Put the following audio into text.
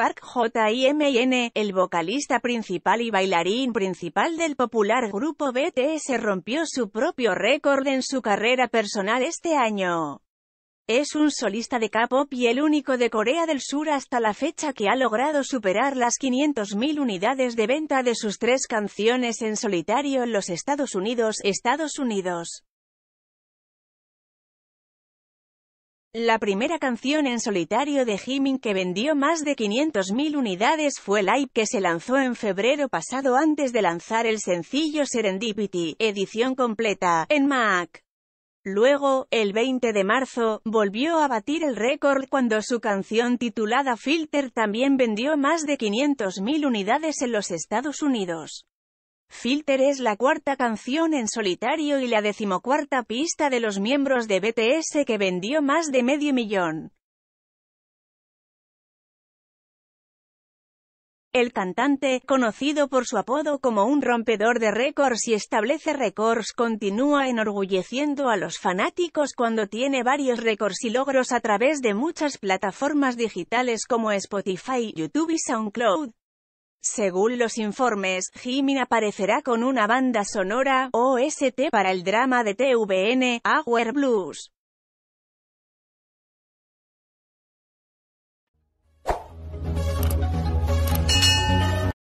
Park el vocalista principal y bailarín principal del popular grupo BTS rompió su propio récord en su carrera personal este año. Es un solista de K-pop y el único de Corea del Sur hasta la fecha que ha logrado superar las 500.000 unidades de venta de sus tres canciones en solitario en los Estados Unidos, Estados Unidos. La primera canción en solitario de Jimin que vendió más de 500.000 unidades fue Live que se lanzó en febrero pasado antes de lanzar el sencillo Serendipity, edición completa, en Mac. Luego, el 20 de marzo, volvió a batir el récord cuando su canción titulada Filter también vendió más de 500.000 unidades en los Estados Unidos. Filter es la cuarta canción en solitario y la decimocuarta pista de los miembros de BTS que vendió más de medio millón. El cantante, conocido por su apodo como un rompedor de récords y establece récords, continúa enorgulleciendo a los fanáticos cuando tiene varios récords y logros a través de muchas plataformas digitales como Spotify, YouTube y SoundCloud. Según los informes, Jimin aparecerá con una banda sonora, OST para el drama de TVN, Hour Blues.